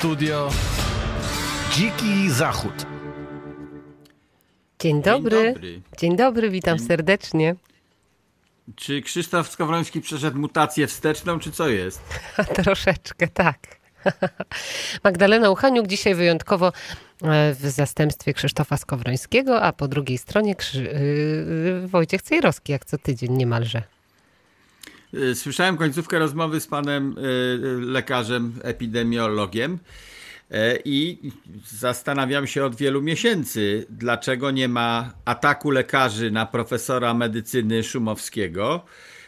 studio. Dziki Zachód. Dzień dobry. Dzień dobry, Dzień dobry witam Dzień... serdecznie. Czy Krzysztof Skowroński przeszedł mutację wsteczną, czy co jest? Troszeczkę, tak. Magdalena Uchaniuk dzisiaj wyjątkowo e, w zastępstwie Krzysztofa Skowrońskiego, a po drugiej stronie Krzy... Y, Wojciech Cejrowski, jak co tydzień niemalże. Y, słyszałem końcówkę rozmowy z panem y, y, lekarzem, epidemiologiem. I zastanawiam się od wielu miesięcy, dlaczego nie ma ataku lekarzy na profesora medycyny Szumowskiego,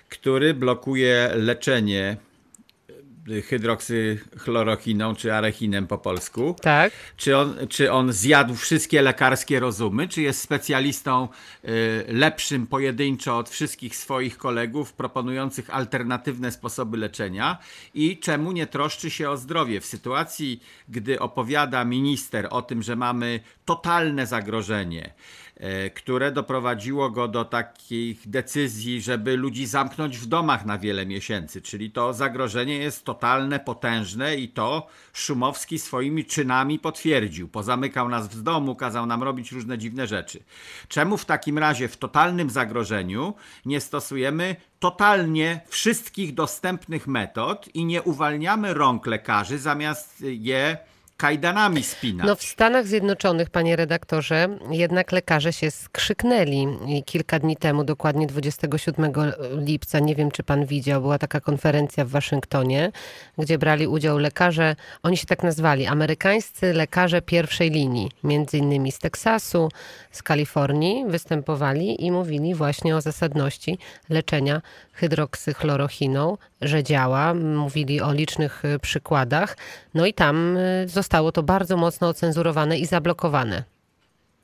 który blokuje leczenie Hydroksychlorokiną czy arechinem po polsku. Tak. Czy on, czy on zjadł wszystkie lekarskie rozumy? Czy jest specjalistą y, lepszym pojedynczo od wszystkich swoich kolegów proponujących alternatywne sposoby leczenia? I czemu nie troszczy się o zdrowie? W sytuacji, gdy opowiada minister o tym, że mamy totalne zagrożenie, E, które doprowadziło go do takich decyzji, żeby ludzi zamknąć w domach na wiele miesięcy. Czyli to zagrożenie jest totalne, potężne i to Szumowski swoimi czynami potwierdził. Pozamykał nas w domu, kazał nam robić różne dziwne rzeczy. Czemu w takim razie w totalnym zagrożeniu nie stosujemy totalnie wszystkich dostępnych metod i nie uwalniamy rąk lekarzy zamiast je kajdanami spinać. No w Stanach Zjednoczonych, panie redaktorze, jednak lekarze się skrzyknęli. Kilka dni temu, dokładnie 27 lipca, nie wiem czy pan widział, była taka konferencja w Waszyngtonie, gdzie brali udział lekarze, oni się tak nazwali, amerykańscy lekarze pierwszej linii, między innymi z Teksasu, z Kalifornii występowali i mówili właśnie o zasadności leczenia hydroksychlorochiną, że działa. Mówili o licznych y, przykładach. No i tam zostało y, zostało to bardzo mocno ocenzurowane i zablokowane.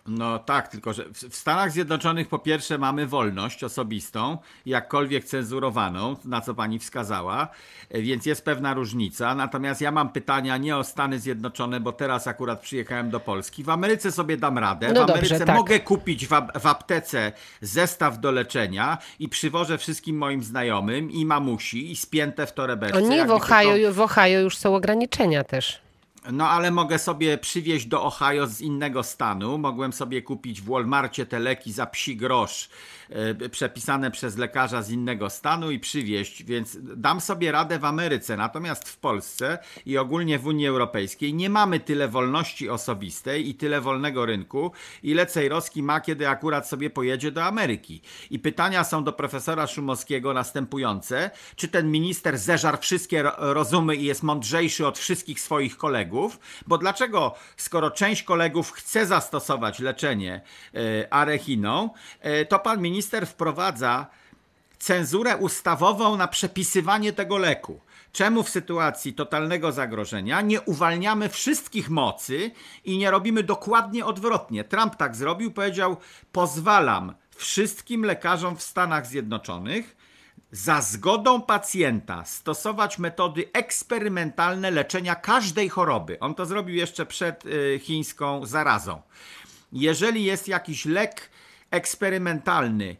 No tak, tylko że w Stanach Zjednoczonych po pierwsze mamy wolność osobistą, jakkolwiek cenzurowaną, na co pani wskazała, e, więc jest pewna różnica. Natomiast ja mam pytania nie o Stany Zjednoczone, bo teraz akurat przyjechałem do Polski. W Ameryce sobie dam radę. No w Ameryce dobrze, tak. mogę kupić w, w aptece zestaw do leczenia i przywożę wszystkim moim znajomym i mamusi i spięte w torebeczce. O nie, w Ohio, to... w Ohio już są ograniczenia też. No ale mogę sobie przywieźć do Ohio z innego stanu. Mogłem sobie kupić w Walmartie te leki za psi grosz e, przepisane przez lekarza z innego stanu i przywieźć, więc dam sobie radę w Ameryce. Natomiast w Polsce i ogólnie w Unii Europejskiej nie mamy tyle wolności osobistej i tyle wolnego rynku, ile Cejrowski ma, kiedy akurat sobie pojedzie do Ameryki. I pytania są do profesora Szumowskiego następujące. Czy ten minister zeżar wszystkie rozumy i jest mądrzejszy od wszystkich swoich kolegów? kolegów, bo dlaczego, skoro część kolegów chce zastosować leczenie e, arechiną, e, to pan minister wprowadza cenzurę ustawową na przepisywanie tego leku. Czemu w sytuacji totalnego zagrożenia nie uwalniamy wszystkich mocy i nie robimy dokładnie odwrotnie? Trump tak zrobił, powiedział: Pozwalam wszystkim lekarzom w Stanach Zjednoczonych za zgodą pacjenta stosować metody eksperymentalne leczenia każdej choroby. On to zrobił jeszcze przed y, chińską zarazą. Jeżeli jest jakiś lek eksperymentalny,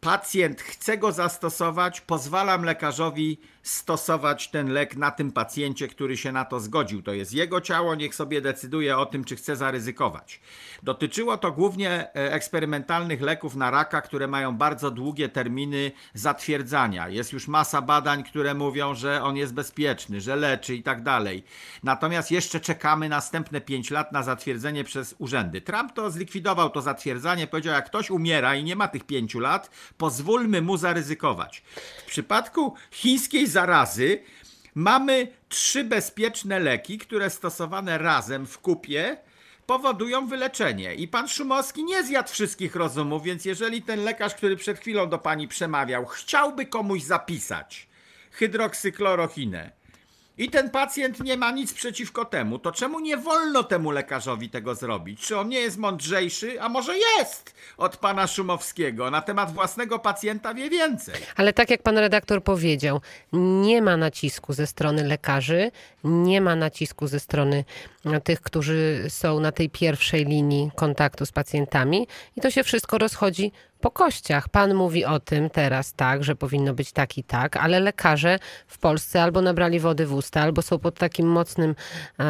pacjent chce go zastosować, pozwalam lekarzowi stosować ten lek na tym pacjencie, który się na to zgodził. To jest jego ciało, niech sobie decyduje o tym, czy chce zaryzykować. Dotyczyło to głównie e, eksperymentalnych leków na raka, które mają bardzo długie terminy zatwierdzania. Jest już masa badań, które mówią, że on jest bezpieczny, że leczy i tak dalej. Natomiast jeszcze czekamy następne 5 lat na zatwierdzenie przez urzędy. Trump to zlikwidował to zatwierdzanie, powiedział, jak ktoś umiera i nie ma tych 5 lat, Pozwólmy mu zaryzykować. W przypadku chińskiej zarazy mamy trzy bezpieczne leki, które stosowane razem w kupie powodują wyleczenie. I pan Szumowski nie zjadł wszystkich rozumów, więc jeżeli ten lekarz, który przed chwilą do pani przemawiał, chciałby komuś zapisać hydroksyklorodinę i ten pacjent nie ma nic przeciwko temu, to czemu nie wolno temu lekarzowi tego zrobić? Czy on nie jest mądrzejszy, a może jest od pana Szumowskiego? Na temat własnego pacjenta wie więcej. Ale tak jak pan redaktor powiedział, nie ma nacisku ze strony lekarzy, nie ma nacisku ze strony tych, którzy są na tej pierwszej linii kontaktu z pacjentami i to się wszystko rozchodzi po kościach. Pan mówi o tym teraz tak, że powinno być tak i tak, ale lekarze w Polsce albo nabrali wody w usta, albo są pod takim mocnym, e,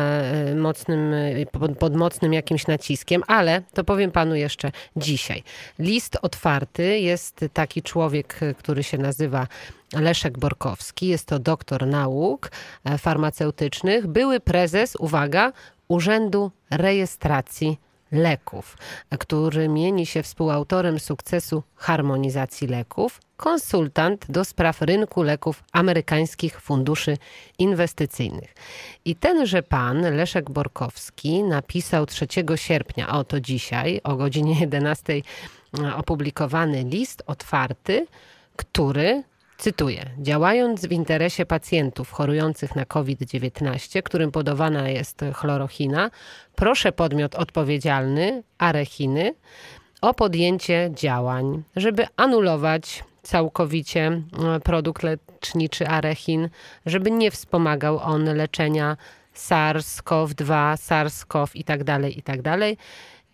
e, mocnym e, pod, pod mocnym jakimś naciskiem, ale to powiem panu jeszcze dzisiaj. List otwarty jest taki człowiek, który się nazywa Leszek Borkowski. Jest to doktor nauk e, farmaceutycznych, były prezes, uwaga, Urzędu Rejestracji Leków, który mieni się współautorem sukcesu harmonizacji leków, konsultant do spraw rynku leków amerykańskich funduszy inwestycyjnych. I tenże pan Leszek Borkowski napisał 3 sierpnia, a oto dzisiaj, o godzinie 11 e, opublikowany list otwarty, który Cytuję: Działając w interesie pacjentów chorujących na COVID-19, którym podawana jest chlorochina, proszę podmiot odpowiedzialny, arechiny, o podjęcie działań, żeby anulować całkowicie e, produkt leczniczy arechin, żeby nie wspomagał on leczenia SARS-CoV-2, SARS-CoV tak itd tak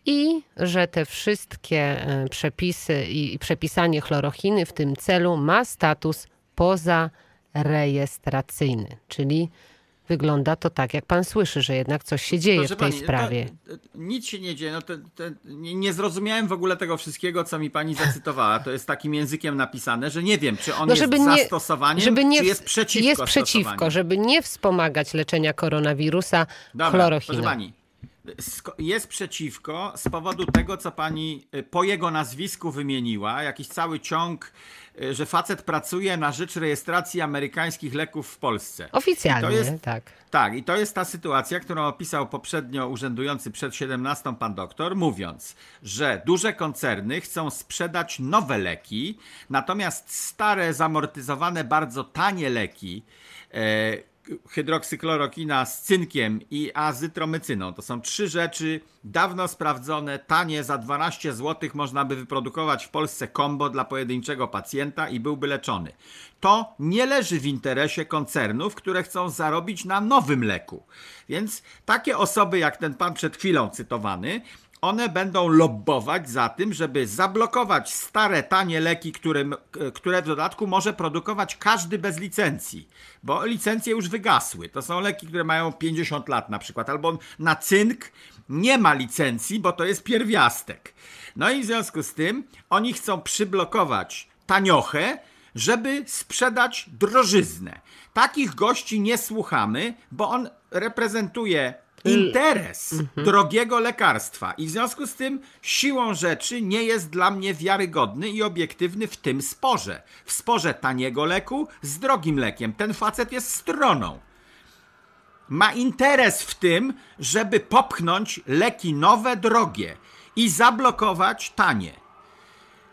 i że te wszystkie e, przepisy i przepisanie chlorochiny w tym celu ma status pozarejestracyjny, czyli wygląda to tak, jak pan słyszy, że jednak coś się dzieje Proszę w tej pani, no sprawie. nic się nie dzieje. No, nie, nie, zrozumiałem w ogóle tego wszystkiego, co mi pani zacytowała. To jest takim językiem napisane, że nie wiem, czy on no, jest żeby jest zastosowaniem, żeby nie, czy jest przeciwko Jest przeciwko, żeby nie wspomagać leczenia koronawirusa Dobra, chlorochiną. Proszę pani, jest przeciwko z powodu tego, co pani y, po jego nazwisku wymieniła, jakiś cały ciąg, y, że facet pracuje na rzecz rejestracji amerykańskich leków w Polsce. Oficjalnie, jest, tak. Tak, i to jest ta sytuacja, którą opisał poprzednio urzędujący przed 17 pan doktor, mówiąc, że duże koncerny chcą sprzedać nowe leki, natomiast stare, zamortyzowane, bardzo tanie leki, E, hydroksyklorokina z cynkiem i azytromycyną. To są trzy rzeczy dawno sprawdzone, tanie, za 12 zł można by wyprodukować w Polsce kombo dla pojedynczego pacjenta i byłby leczony. To nie leży w interesie koncernów, które chcą zarobić na nowym leku. Więc takie osoby jak ten pan przed chwilą cytowany, one będą lobbować za tym, żeby zablokować stare, tanie leki, które, które w dodatku może produkować każdy bez licencji, bo licencje już wygasły. To są leki, które mają 50 lat na przykład, albo na cynk nie ma licencji, bo to jest pierwiastek. No i w związku z tym oni chcą przyblokować taniochę, żeby sprzedać drożyznę. Takich gości nie słuchamy, bo on reprezentuje interes mhm. drogiego lekarstwa i w związku z tym siłą rzeczy nie jest dla mnie wiarygodny i obiektywny w tym sporze. W sporze taniego leku z drogim lekiem. Ten facet jest stroną. Ma interes w tym, żeby popchnąć leki nowe, drogie i zablokować tanie.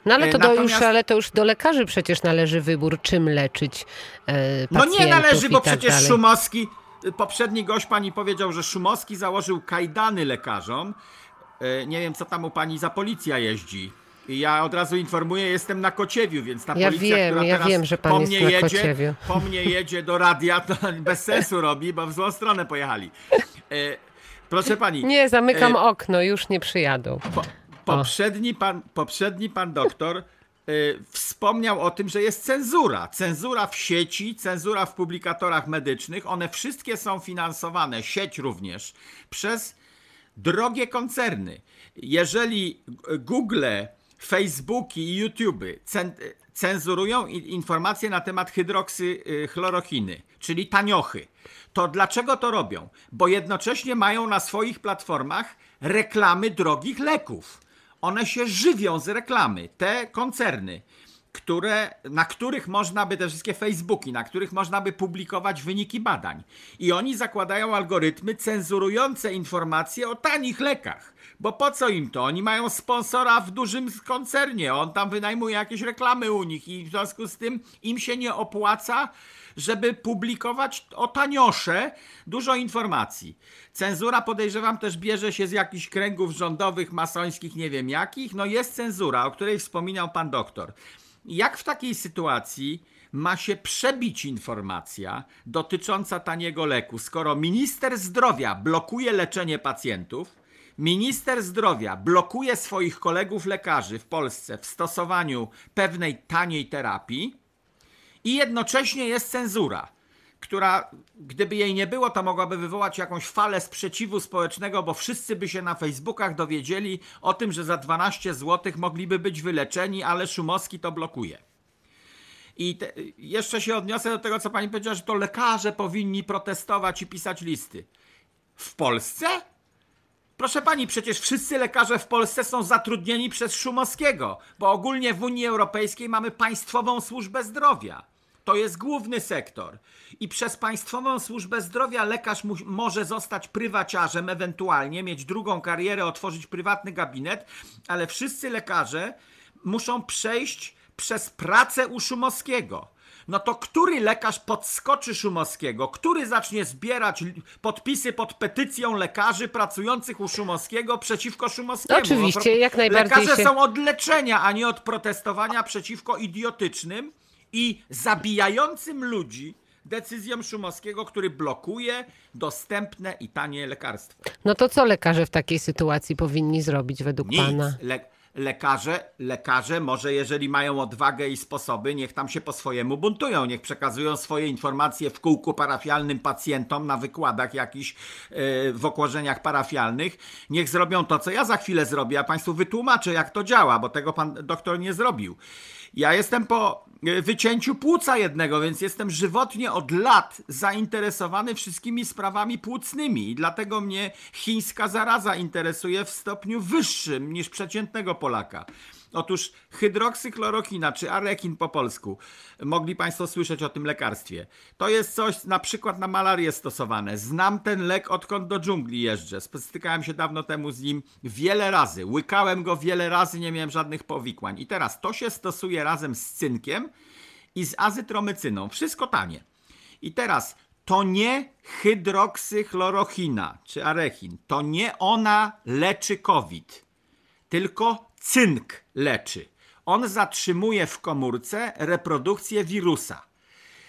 No ale to, Natomiast... do już, ale to już do lekarzy przecież należy wybór, czym leczyć e, pacjentów No nie należy, bo tak przecież dalej. Szumowski, poprzedni gość pani powiedział, że Szumowski założył kajdany lekarzom. E, nie wiem, co tam u pani za policja jeździ. I ja od razu informuję, jestem na Kociewiu, więc ta ja policja, wiem, która ja teraz wiem, że pan po mnie jedzie, Kociewiu. po mnie jedzie do radia, to bez sensu robi, bo w złą stronę pojechali. E, proszę pani. Nie, zamykam e, okno, już nie przyjadą. Po, poprzedni, pan, poprzedni pan doktor Y, wspomniał o tym, że jest cenzura. Cenzura w sieci, cenzura w publikatorach medycznych. One wszystkie są finansowane, sieć również, przez drogie koncerny. Jeżeli Google, Facebooki i YouTube cenzurują informacje na temat hydroksychlorochiny, y, czyli taniochy, to dlaczego to robią? Bo jednocześnie mają na swoich platformach reklamy drogich leków. One się żywią z reklamy, te koncerny które, na których można by te wszystkie Facebooki, na których można by publikować wyniki badań. I oni zakładają algorytmy cenzurujące informacje o tanich lekach. Bo po co im to? Oni mają sponsora w dużym koncernie, on tam wynajmuje jakieś reklamy u nich i w związku z tym im się nie opłaca, żeby publikować o taniosze dużo informacji. Cenzura podejrzewam też bierze się z jakichś kręgów rządowych, masońskich, nie wiem jakich. No jest cenzura, o której wspominał pan doktor. Jak w takiej sytuacji ma się przebić informacja dotycząca taniego leku, skoro minister zdrowia blokuje leczenie pacjentów, minister zdrowia blokuje swoich kolegów lekarzy w Polsce w stosowaniu pewnej taniej terapii i jednocześnie jest cenzura? która gdyby jej nie było, to mogłaby wywołać jakąś falę sprzeciwu społecznego, bo wszyscy by się na Facebookach dowiedzieli o tym, że za 12 zł mogliby być wyleczeni, ale Szumowski to blokuje. I te, jeszcze się odniosę do tego, co pani powiedziała, że to lekarze powinni protestować i pisać listy. W Polsce? Proszę pani, przecież wszyscy lekarze w Polsce są zatrudnieni przez Szumowskiego, bo ogólnie w Unii Europejskiej mamy państwową służbę zdrowia. To jest główny sektor. I przez Państwową Służbę Zdrowia lekarz mu- może zostać prywaciarzem, ewentualnie mieć drugą karierę, otworzyć prywatny gabinet, ale wszyscy lekarze muszą przejść przez pracę u Szumowskiego no to który lekarz podskoczy Szumowskiego? Który zacznie zbierać podpisy pod petycją lekarzy pracujących u Szumowskiego przeciwko Szumowskiemu? Oczywiście, no, jak najbardziej. Lekarze się... są od leczenia, a nie od protestowania przeciwko idiotycznym i zabijającym ludzi decyzją Szumowskiego, który blokuje dostępne i tanie lekarstwo. No to co lekarze w takiej sytuacji powinni zrobić według Nic. pana? Le lekarze, lekarze może jeżeli mają odwagę i sposoby, niech tam się po swojemu buntują, niech przekazują swoje informacje w kółku parafialnym pacjentom na wykładach jakichś yy, w okłożeniach parafialnych, niech zrobią to, co ja za chwilę zrobię, a Państwu wytłumaczę, jak to działa, bo tego pan doktor nie zrobił. Ja jestem po E, wycięciu płuca jednego, więc jestem żywotnie od lat zainteresowany wszystkimi sprawami płucnymi i dlatego mnie chińska zaraza interesuje w stopniu wyższym niż przeciętnego Polaka. Otóż hydroksychlorokina, czy arekin po polsku, mogli Państwo słyszeć o tym lekarstwie. To jest coś na przykład na malarię stosowane. Znam ten lek odkąd do dżungli jeżdżę. Spotykałem się dawno temu z nim wiele razy. Łykałem go wiele razy, nie miałem żadnych powikłań. I teraz to się stosuje razem z cynkiem i z azytromycyną. Wszystko tanie. I teraz to nie hydroksychlorochina czy arechin, to nie ona leczy COVID, tylko cynk leczy. On zatrzymuje w komórce reprodukcję wirusa.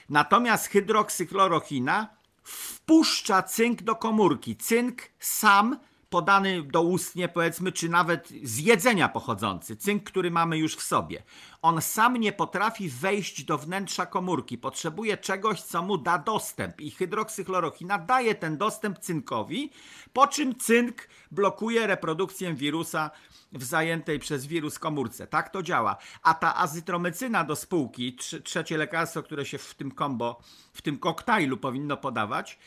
Natomiast hydroksykhlorochina wpuszcza cynk do komórki. Cynk sam podany doustnie, powiedzmy, czy nawet z jedzenia pochodzący, cynk, który mamy już w sobie. On sam nie potrafi wejść do wnętrza komórki, potrzebuje czegoś, co mu da dostęp i hydroksyczlorochina daje ten dostęp cynkowi, po czym cynk blokuje reprodukcję wirusa w zajętej przez wirus komórce. Tak to działa. A ta azytromycyna do spółki, trzecie lekarstwo, które się w tym kombo, w tym koktajlu powinno podawać,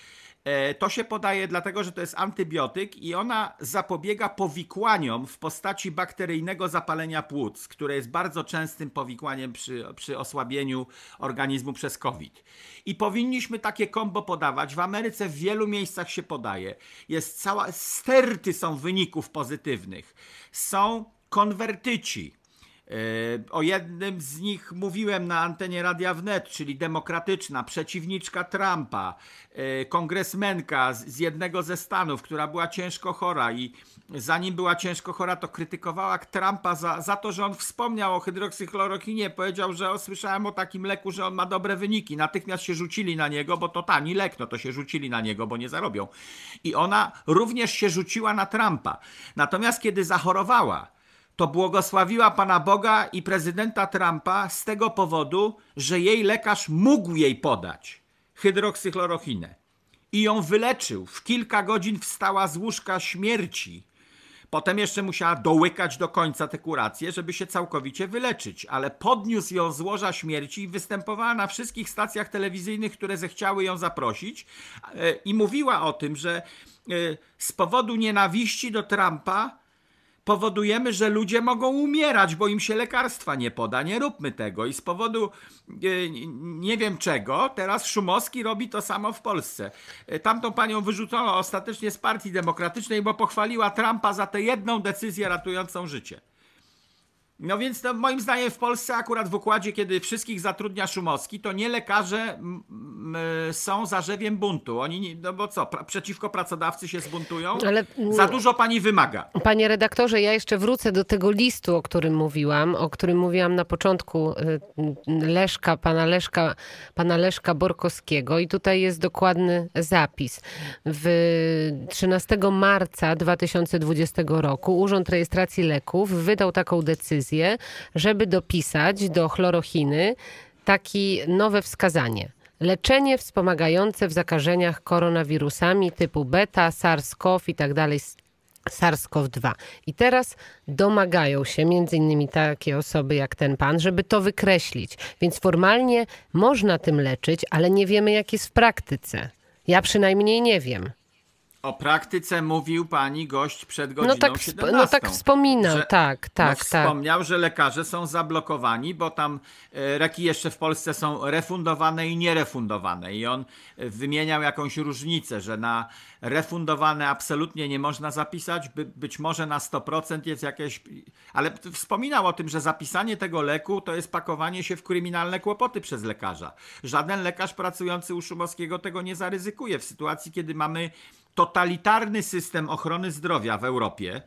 E, to się podaje dlatego, że to jest antybiotyk i ona zapobiega powikłaniom w postaci bakteryjnego zapalenia płuc, które jest bardzo częstym powikłaniem przy, przy osłabieniu organizmu przez COVID. I powinniśmy takie kombo podawać. W Ameryce w wielu miejscach się podaje. Jest cała sterty są wyników pozytywnych. Są konwertyci, E, o jednym z nich mówiłem na antenie Radia Wnet, czyli demokratyczna przeciwniczka Trumpa, e, kongresmenka z jednego ze stanów, która była ciężko chora i zanim była ciężko chora, to krytykowała Trumpa za, za to, że on wspomniał o hydroksychlorokinie, powiedział, że słyszałem o takim leku, że on ma dobre wyniki. Natychmiast się rzucili na niego, bo to tani lek, no to się rzucili na niego, bo nie zarobią. I ona również się rzuciła na Trumpa. Natomiast kiedy zachorowała, to błogosławiła Pana Boga i prezydenta Trumpa z tego powodu, że jej lekarz mógł jej podać hydroksychlorochinę. I ją wyleczył. W kilka godzin wstała z łóżka śmierci. Potem jeszcze musiała dołykać do końca tę kurację, żeby się całkowicie wyleczyć, ale podniósł ją z łoża śmierci i występowała na wszystkich stacjach telewizyjnych, które zechciały ją zaprosić e, i mówiła o tym, że e, z powodu nienawiści do Trumpa powodujemy, że ludzie mogą umierać, bo im się lekarstwa nie poda. Nie róbmy tego. I z powodu e, nie wiem czego, teraz Szumowski robi to samo w Polsce. E, tamtą panią wyrzucono ostatecznie z Partii Demokratycznej, bo pochwaliła Trumpa za tę jedną decyzję ratującą życie. No więc to no, moim zdaniem w Polsce akurat w układzie, kiedy wszystkich zatrudnia Szumowski, to nie lekarze y, są zarzewiem buntu. Oni, nie, no bo co, pra przeciwko pracodawcy się zbuntują? Ale, Za dużo pani wymaga. Panie redaktorze, ja jeszcze wrócę do tego listu, o którym mówiłam, o którym mówiłam na początku y, Leszka, pana Leszka, pana Leszka Borkowskiego i tutaj jest dokładny zapis. W 13 marca 2020 roku Urząd Rejestracji Leków wydał taką decyzję, decyzję, żeby dopisać do chlorochiny takie nowe wskazanie. Leczenie wspomagające w zakażeniach koronawirusami typu beta, SARS-CoV i tak dalej, SARS-CoV-2. I teraz domagają się między innymi takie osoby jak ten pan, żeby to wykreślić. Więc formalnie można tym leczyć, ale nie wiemy jak jest w praktyce. Ja przynajmniej nie wiem. O praktyce mówił pani gość przed no godziną tak no tak, 17. No tak wspominał, tak, tak, no tak. Wspomniał, że lekarze są zablokowani, bo tam e, reki jeszcze w Polsce są refundowane i nierefundowane. I on e, wymieniał jakąś różnicę, że na refundowane absolutnie nie można zapisać, by, być może na 100% jest jakieś... Ale wspominał o tym, że zapisanie tego leku to jest pakowanie się w kryminalne kłopoty przez lekarza. Żaden lekarz pracujący u Szumowskiego tego nie zaryzykuje. W sytuacji, kiedy mamy totalitarny system ochrony zdrowia w Europie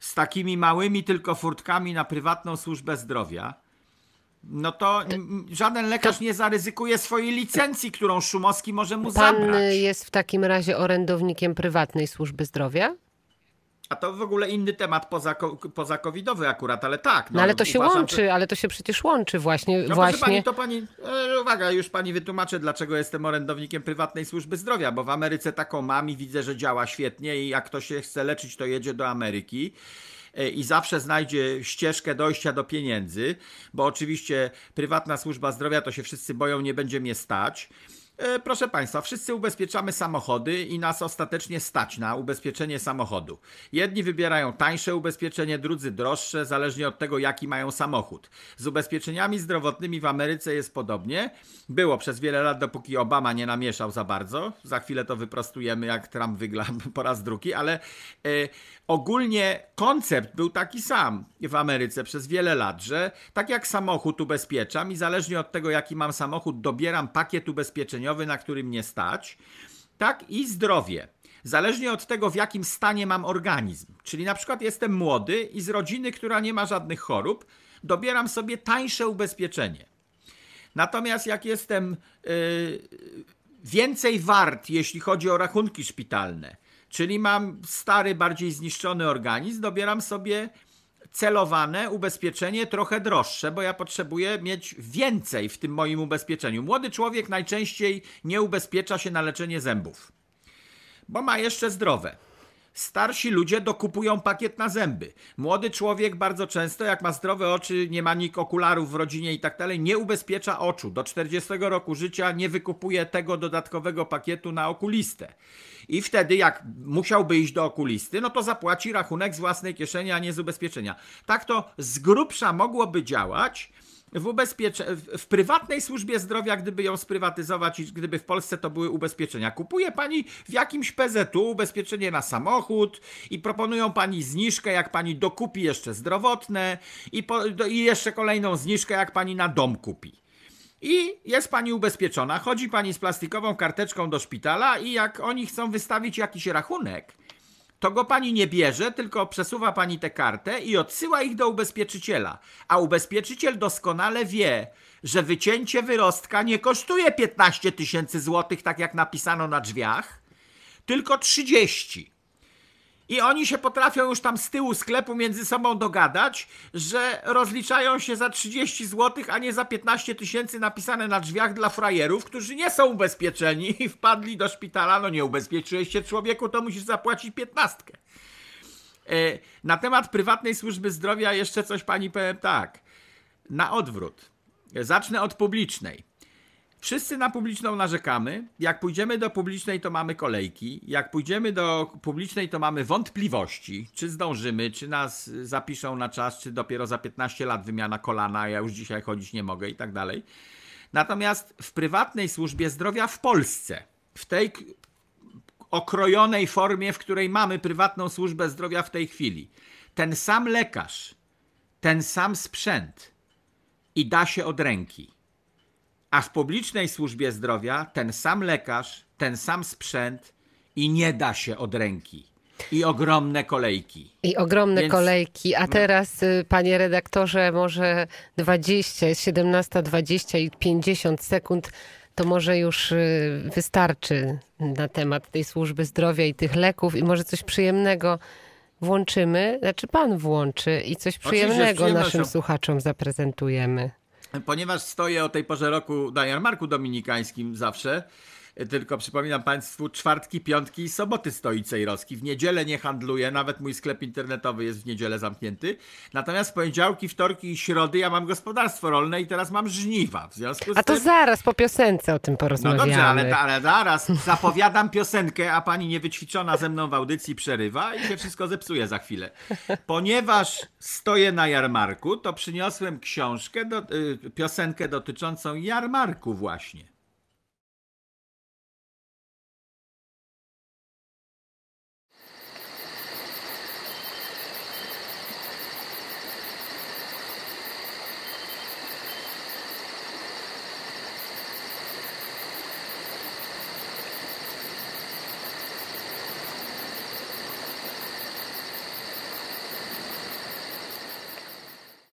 z takimi małymi tylko furtkami na prywatną służbę zdrowia, no to żaden lekarz nie zaryzykuje swojej licencji, którą Szumowski może mu zabrać. Pan jest w takim razie orędownikiem prywatnej służby zdrowia? A to w ogóle inny temat poza, poza covidowy akurat, ale tak. No, no ale to się uważam, łączy, że... ale to się przecież łączy właśnie. No właśnie... pani, to pani, e, uwaga, już pani wytłumaczę, dlaczego jestem orędownikiem prywatnej służby zdrowia, bo w Ameryce taką mam i widzę, że działa świetnie i jak ktoś się chce leczyć, to jedzie do Ameryki e, i zawsze znajdzie ścieżkę dojścia do pieniędzy, bo oczywiście prywatna służba zdrowia to się wszyscy boją, nie będzie mnie stać. E, proszę Państwa, wszyscy ubezpieczamy samochody i nas ostatecznie stać na ubezpieczenie samochodu. Jedni wybierają tańsze ubezpieczenie, drudzy droższe, zależnie od tego, jaki mają samochód. Z ubezpieczeniami zdrowotnymi w Ameryce jest podobnie. Było przez wiele lat, dopóki Obama nie namieszał za bardzo. Za chwilę to wyprostujemy, jak Trump wygla po raz drugi, ale y, ogólnie koncept był taki sam w Ameryce przez wiele lat, że tak jak samochód ubezpieczam i zależnie od tego, jaki mam samochód, dobieram pakiet ubezpieczeniowy na którym nie stać, tak i zdrowie. Zależnie od tego, w jakim stanie mam organizm. Czyli na przykład jestem młody i z rodziny, która nie ma żadnych chorób, dobieram sobie tańsze ubezpieczenie. Natomiast jak jestem yy, więcej wart, jeśli chodzi o rachunki szpitalne, czyli mam stary, bardziej zniszczony organizm, dobieram sobie celowane ubezpieczenie trochę droższe, bo ja potrzebuję mieć więcej w tym moim ubezpieczeniu. Młody człowiek najczęściej nie ubezpiecza się na leczenie zębów, bo ma jeszcze zdrowe. Starsi ludzie dokupują pakiet na zęby. Młody człowiek bardzo często, jak ma zdrowe oczy, nie ma nik okularów w rodzinie i tak dalej, nie ubezpiecza oczu. Do 40 roku życia nie wykupuje tego dodatkowego pakietu na okulistę i wtedy jak musiałby iść do okulisty, no to zapłaci rachunek z własnej kieszeni, a nie z ubezpieczenia. Tak to z grubsza mogłoby działać, w, ubezpiecze... w prywatnej służbie zdrowia, gdyby ją sprywatyzować i gdyby w Polsce to były ubezpieczenia. Kupuje pani w jakimś PZU ubezpieczenie na samochód i proponują pani zniżkę, jak pani dokupi jeszcze zdrowotne i, po... i jeszcze kolejną zniżkę, jak pani na dom kupi. I jest pani ubezpieczona. Chodzi pani z plastikową karteczką do szpitala i jak oni chcą wystawić jakiś rachunek, to go pani nie bierze, tylko przesuwa pani tę kartę i odsyła ich do ubezpieczyciela. A ubezpieczyciel doskonale wie, że wycięcie wyrostka nie kosztuje 15 tysięcy złotych, tak jak napisano na drzwiach, tylko 30. I oni się potrafią już tam z tyłu sklepu między sobą dogadać, że rozliczają się za 30 zł, a nie za 15 tysięcy napisane na drzwiach dla frajerów, którzy nie są ubezpieczeni i wpadli do szpitala. No nie ubezpieczyłeś się człowieku, to musisz zapłacić piętnastkę. E, na temat prywatnej służby zdrowia jeszcze coś pani powiem tak. Na odwrót. Zacznę od publicznej. Wszyscy na publiczną narzekamy. Jak pójdziemy do publicznej, to mamy kolejki. Jak pójdziemy do publicznej, to mamy wątpliwości, czy zdążymy, czy nas zapiszą na czas, czy dopiero za 15 lat wymiana kolana, ja już dzisiaj chodzić nie mogę i tak dalej. Natomiast w prywatnej służbie zdrowia w Polsce, w tej okrojonej formie, w której mamy prywatną służbę zdrowia w tej chwili, ten sam lekarz, ten sam sprzęt i da się od ręki a w publicznej służbie zdrowia ten sam lekarz, ten sam sprzęt i nie da się od ręki. I ogromne kolejki. I ogromne Więc... kolejki. A no. teraz, y, panie redaktorze, może 20, 17.20 i 50 sekund to może już y, wystarczy na temat tej służby zdrowia i tych leków i może coś przyjemnego włączymy, znaczy pan włączy i coś przyjemnego naszym słuchaczom zaprezentujemy ponieważ stoję o tej porze roku na jarmarku dominikańskim zawsze, E, tylko przypominam Państwu, czwartki, piątki i soboty stoi Cejrowski. W niedzielę nie handluje, nawet mój sklep internetowy jest w niedzielę zamknięty. Natomiast w poniedziałki, wtorki i środy ja mam gospodarstwo rolne i teraz mam żniwa. W związku z a to tym... zaraz po piosence o tym porozmawiamy. No dobrze, ale, ale zaraz zapowiadam piosenkę, a pani niewyćwiczona ze mną w audycji przerywa i się wszystko zepsuje za chwilę. Ponieważ stoję na jarmarku, to przyniosłem książkę, do, y, piosenkę dotyczącą jarmarku właśnie.